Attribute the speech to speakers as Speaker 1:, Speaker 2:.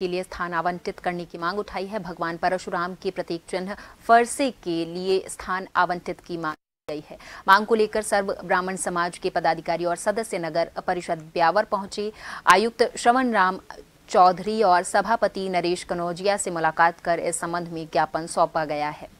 Speaker 1: के लिए स्थान आवंटित करने की मांग उठाई है भगवान परशुराम के प्रतीक चिन्ह फरसे के लिए स्थान आवंटित की मांग गई है मांग को लेकर सर्व ब्राह्मण समाज के पदाधिकारी और सदस्य नगर परिषद ब्यावर पहुंचे आयुक्त श्रवण राम चौधरी और सभापति नरेश कनौजिया से मुलाकात कर इस संबंध में ज्ञापन सौंपा गया है